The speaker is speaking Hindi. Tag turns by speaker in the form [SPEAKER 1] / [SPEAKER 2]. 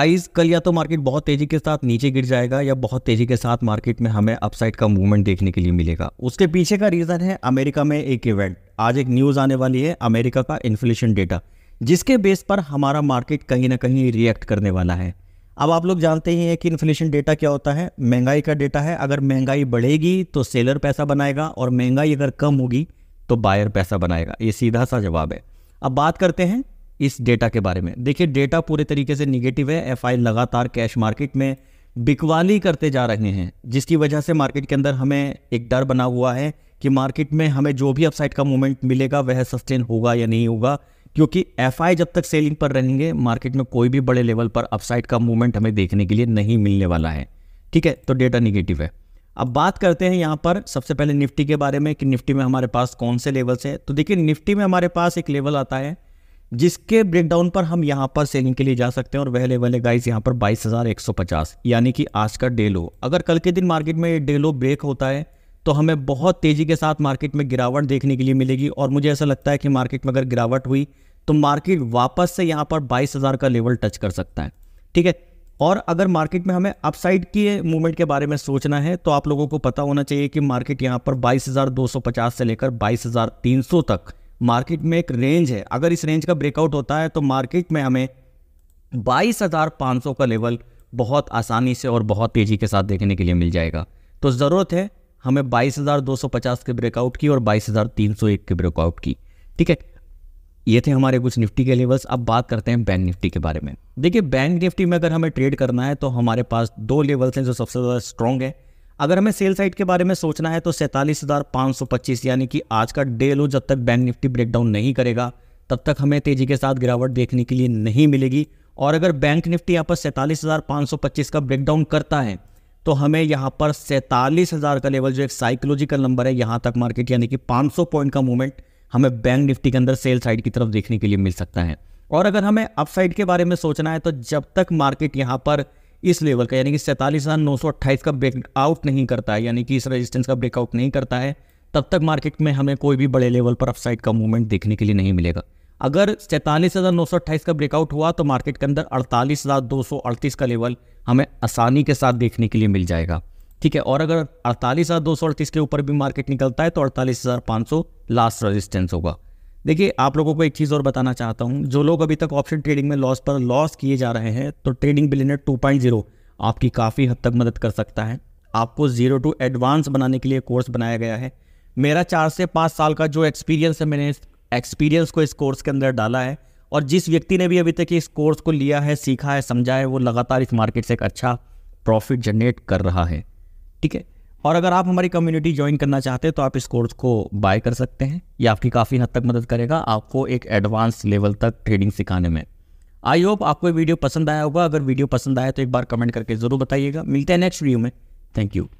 [SPEAKER 1] आइज कल या तो मार्केट बहुत तेजी के साथ नीचे गिर जाएगा या बहुत तेजी के साथ मार्केट में हमें अपसाइड का मूवमेंट देखने के लिए मिलेगा उसके पीछे का रीज़न है अमेरिका में एक इवेंट आज एक न्यूज़ आने वाली है अमेरिका का इन्फ्लेशन डेटा जिसके बेस पर हमारा मार्केट कहीं ना कहीं रिएक्ट करने वाला है अब आप लोग जानते ही हैं कि इन्फ्लेशन डेटा क्या होता है महंगाई का डेटा है अगर महंगाई बढ़ेगी तो सेलर पैसा बनाएगा और महंगाई अगर कम होगी तो बायर पैसा बनाएगा ये सीधा सा जवाब है अब बात करते हैं इस डेटा के बारे में देखिए डेटा पूरे तरीके से निगेटिव है एफ लगातार कैश मार्केट में बिकवाली करते जा रहे हैं जिसकी वजह से मार्केट के अंदर हमें एक डर बना हुआ है कि मार्केट में हमें जो भी अपसाइड का मूवमेंट मिलेगा वह सस्टेन होगा या नहीं होगा क्योंकि एफ जब तक सेलिंग पर रहेंगे मार्केट में कोई भी बड़े लेवल पर अपसाइड का मूवमेंट हमें देखने के लिए नहीं मिलने वाला है ठीक है तो डेटा निगेटिव है अब बात करते हैं यहाँ पर सबसे पहले निफ्टी के बारे में कि निफ्टी में हमारे पास कौन से लेवल्स है तो देखिए निफ्टी में हमारे पास एक लेवल आता है जिसके ब्रेकडाउन पर हम यहाँ पर सेलिंग के लिए जा सकते हैं और वह लेवल है गाइस यहाँ पर 22,150 यानी कि आज का डे लो अगर कल के दिन मार्केट में ये डे लो ब्रेक होता है तो हमें बहुत तेज़ी के साथ मार्केट में गिरावट देखने के लिए मिलेगी और मुझे ऐसा लगता है कि मार्केट में अगर गिरावट हुई तो मार्केट वापस से यहाँ पर बाईस का लेवल टच कर सकता है ठीक है और अगर मार्केट में हमें अपसाइड के मूवमेंट के बारे में सोचना है तो आप लोगों को पता होना चाहिए कि मार्केट यहाँ पर 22,250 से लेकर 22,300 तक मार्केट में एक रेंज है अगर इस रेंज का ब्रेकआउट होता है तो मार्केट में हमें बाईस हज़ार पाँच सौ का लेवल बहुत आसानी से और बहुत तेज़ी के साथ देखने के लिए मिल जाएगा तो ज़रूरत है हमें बाईस हज़ार दो सौ पचास के ब्रेकआउट की और बाईस हज़ार तीन सौ एक के ब्रेकआउट की ठीक है ये थे हमारे कुछ निफ्टी के लेवल्स अब बात करते हैं बैंक निफ्टी के बारे में देखिए बैंक निफ्टी में अगर हमें ट्रेड करना है तो हमारे पास दो लेवल्स हैं जो सबसे ज़्यादा स्ट्रॉन्ग है अगर हमें सेल साइड के बारे में सोचना है तो सैंतालीस हज़ार पांच सौ पच्चीस यानी कि आज का डे लो जब तक बैंक निफ्टी ब्रेकडाउन नहीं करेगा तब तक हमें तेज़ी के साथ गिरावट देखने के लिए नहीं मिलेगी और अगर बैंक निफ्टी यहाँ पर सैंतालीस हज़ार पाँच सौ पच्चीस का ब्रेकडाउन करता है तो हमें यहाँ पर सैंतालीस हज़ार का लेवल जो एक साइकोलॉजिकल नंबर है यहाँ तक मार्केट यानी कि 500 पॉइंट का मूवमेंट हमें बैंक निफ्टी के अंदर सेल साइड की तरफ देखने के लिए मिल सकता है और अगर हमें अपसाइड के बारे में सोचना है तो जब तक मार्केट यहाँ पर इस लेवल का यानी कि सैंतालीस हज़ार नौ सौ अट्ठाईस का ब्रेकआउट नहीं करता है यानी कि इस रेजिस्टेंस का ब्रेकआउट नहीं करता है तब तक मार्केट में हमें कोई भी बड़े लेवल पर अपसाइड का मूवमेंट देखने के लिए नहीं मिलेगा अगर सैंतालीस हज़ार नौ सौ अट्ठाईस का ब्रेकआउट हुआ तो मार्केट के अंदर अड़तालीस हज़ार दो सौ अड़तीस का लेवल हमें आसानी के साथ देखने के लिए मिल जाएगा ठीक है और अगर अड़तालीस हज़ार दो सौ अड़तीस के ऊपर भी मार्केट निकलता है तो अड़तालीस हज़ार पाँच सौ लास्ट रजिस्टेंस होगा देखिए आप लोगों को एक चीज़ और बताना चाहता हूँ जो लोग अभी तक ऑप्शन ट्रेडिंग में लॉस पर लॉस किए जा रहे हैं तो ट्रेडिंग बिलिनर टू आपकी काफ़ी हद तक मदद कर सकता है आपको जीरो टू एडवांस बनाने के लिए कोर्स बनाया गया है मेरा चार से पाँच साल का जो एक्सपीरियंस है मैंने एक्सपीरियंस को इस कोर्स के अंदर डाला है और जिस व्यक्ति ने भी अभी तक इस कोर्स को लिया है सीखा है समझा है वो लगातार इस मार्केट से एक अच्छा प्रॉफिट जनरेट कर रहा है ठीक है और अगर आप हमारी कम्युनिटी ज्वाइन करना चाहते हैं तो आप इस कोर्स को बाय कर सकते हैं ये आपकी काफ़ी हद तक मदद करेगा आपको एक एडवांस लेवल तक ट्रेडिंग सिखाने में आई होप आपको वीडियो पसंद आया होगा अगर वीडियो पसंद आया तो एक बार कमेंट करके ज़रूर बताइएगा मिलते हैं नेक्स्ट वीडियो में थैंक यू